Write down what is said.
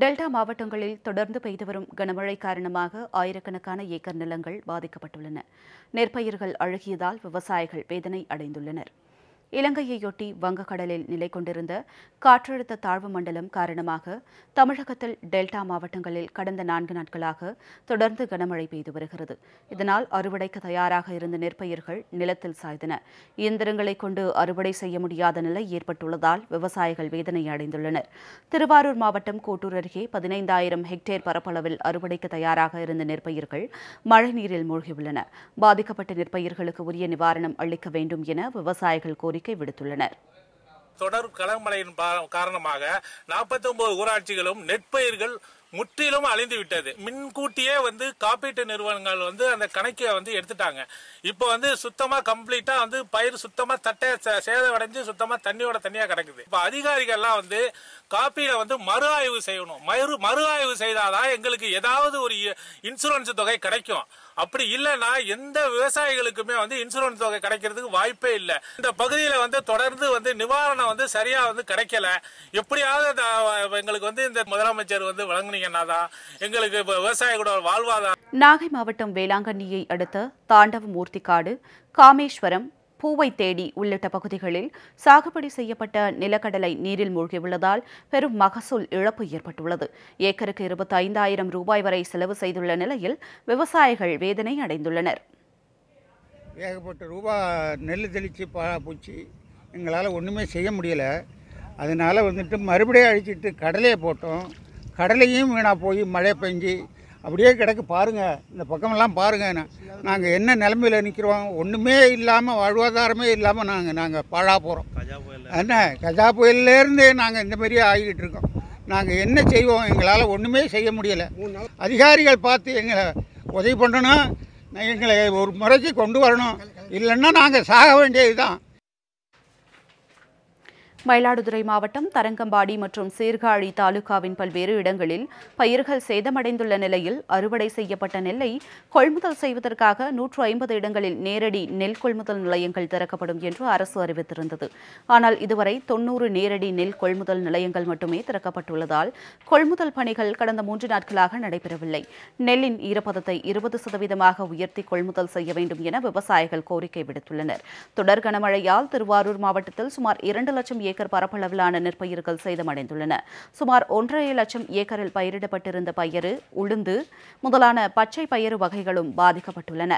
delta மாவட்டங்களில் தொடர்ந்து பெய்து வரும் கனமழை காரணமாக ஆயிரக்கணக்கான ஏக்கர் நிலங்கள் பாதிக்கப்பட்டுள்ளன நெற்பயிர்கள் அழுகியதால் விவசாயிகள் வேதனை அடைந்துள்ளனர் இலங்கையையொட்டி வங்கக்கடலில் நிலை கொண்டிருந்த காற்றழுத்த தாழ்வு மண்டலம் காரணமாக தமிழகத்தில் டெல்டா மாவட்டங்களில் கடந்த நான்கு நாட்களாக தொடர்ந்து கனமழை பெய்து வருகிறது இதனால் அறுவடைக்கு தயாராக இருந்த நெற்பயிர்கள் நிலத்தில் சாய்ந்தன இயந்திரங்களை கொண்டு அறுவடை செய்ய முடியாத நிலை ஏற்பட்டுள்ளதால் விவசாயிகள் வேதனை அடைந்துள்ளனர் திருவாரூர் மாவட்டம் கோட்டூர் அருகே பதினைந்தாயிரம் ஹெக்டேர் பரப்பளவில் அறுவடைக்கு தயாராக இருந்த நெற்பயிர்கள் மழைநீரில் மூழ்கியுள்ளன பாதிக்கப்பட்ட நெற்பயிர்களுக்கு உரிய நிவாரணம் அளிக்க வேண்டும் என விவசாயிகள் கோரி கோரிக்கை விடுத்துள்ளனர் தொடர் களமழையின் காரணமாக நாற்பத்தி ஒன்பது ஊராட்சிகளும் நெற்பயிர்கள் முற்றிலும் அழிந்து விட்டது மின்கூட்டியே வந்து காப்பீட்டு நிறுவனங்கள் வந்து அந்த கணக்கை வந்து எடுத்துட்டாங்க இப்போ வந்து சுத்தமாக கம்ப்ளீட்டாக வந்து பயிர் சுத்தமாக தட்டை சேதமடைஞ்சு சுத்தமாக தண்ணியோட தண்ணியாக கிடக்குது இப்போ அதிகாரிகள்லாம் வந்து காப்பீட வந்து மறு ஆய்வு செய்யணும் மறு மறு ஆய்வு செய்தாதான் எங்களுக்கு ஏதாவது ஒரு இன்சூரன்ஸ் தொகை கிடைக்கும் அப்படி இல்லைன்னா எந்த விவசாயிகளுக்குமே வந்து இன்சூரன்ஸ் தொகை கிடைக்கிறதுக்கு வாய்ப்பே இல்லை இந்த பகுதியில் வந்து தொடர்ந்து வந்து நிவாரணம் வந்து சரியாக வந்து கிடைக்கல எப்படியாவது எங்களுக்கு வந்து இந்த முதலமைச்சர் வந்து வழங்கினீங்க எங்களுக்கு விவசாய விவசாயிகளோட நாகை மாவட்டம் வேளாங்கண்ணியை அடுத்த தாண்டவமூர்த்தி காடு காமேஸ்வரம் பூவை தேடி உள்ளிட்ட பகுதிகளில் சாகுபடி செய்யப்பட்ட நிலக்கடலை நீரில் மூழ்கியுள்ளதால் பெரும் மகசூல் இழப்பு ஏற்பட்டுள்ளது ஏக்கருக்கு இருபத்தைந்தாயிரம் ரூபாய் வரை செலவு செய்துள்ள நிலையில் விவசாயிகள் வேதனை அடைந்துள்ளனர் ஏகப்பட்ட ரூபா நெல் தெளித்து பா போச்சு எங்களால் ஒன்றுமே செய்ய முடியலை அதனால் வந்துட்டு மறுபடியும் அழிச்சிட்டு கடலையை போட்டோம் கடலையும் வீணாக போய் மழை பெஞ்சு அப்படியே கிடக்கு பாருங்கள் இந்த பக்கமெல்லாம் பாருங்கள் நாங்கள் என்ன நிலமையில் நிற்கிறோம் ஒன்றுமே இல்லாமல் வாழ்வாதாரமே இல்லாமல் நாங்கள் நாங்கள் பாழா போகிறோம் என்ன கஜா புயல்லேருந்தே நாங்கள் இந்த மாதிரியே ஆகிக்கிட்டு இருக்கோம் நாங்கள் என்ன செய்வோம் எங்களால் ஒன்றுமே செய்ய முடியலை அதிகாரிகள் பார்த்து எங்களை உதவி பண்ணணும் எங்களை ஒரு முறைக்கு கொண்டு வரணும் இல்லைன்னா நாங்கள் சாக வேண்டியது தான் மயிலாடுதுறை மாவட்டம் தரங்கம்பாடி மற்றும் சீர்காழி தாலுகாவின் பல்வேறு இடங்களில் பயிர்கள் சேதமடைந்துள்ள நிலையில் அறுவடை செய்யப்பட்ட நெல்லை கொள்முதல் செய்வதற்காக நூற்று ஐம்பது இடங்களில் நேரடி நெல் கொள்முதல் நிலையங்கள் திறக்கப்படும் என்று அரசு அறிவித்திருந்தது ஆனால் இதுவரை தொன்னூறு நேரடி நெல் கொள்முதல் நிலையங்கள் மட்டுமே திறக்கப்பட்டுள்ளதால் கொள்முதல் பணிகள் கடந்த மூன்று நாட்களாக நடைபெறவில்லை நெல்லின் ஈரப்பதத்தை இருபது சதவீதமாக உயர்த்தி கொள்முதல் செய்ய வேண்டும் என விவசாயிகள் கோரிக்கை விடுத்துள்ளனர் தொடர் கனமழையால் திருவாரூர் மாவட்டத்தில் சுமார் இரண்டு லட்சம் ஏக்கர் ஏக்கர் பரப்பளவிலான நெற்பயிர்கள் சேதமடைந்துள்ளன சுமார் ஒன்றரை லட்சம் ஏக்கரில் பயிரிடப்பட்டிருந்த பயிறு உளுந்து முதலான பச்சை பயிறு வகைகளும் பாதிக்கப்பட்டுள்ளன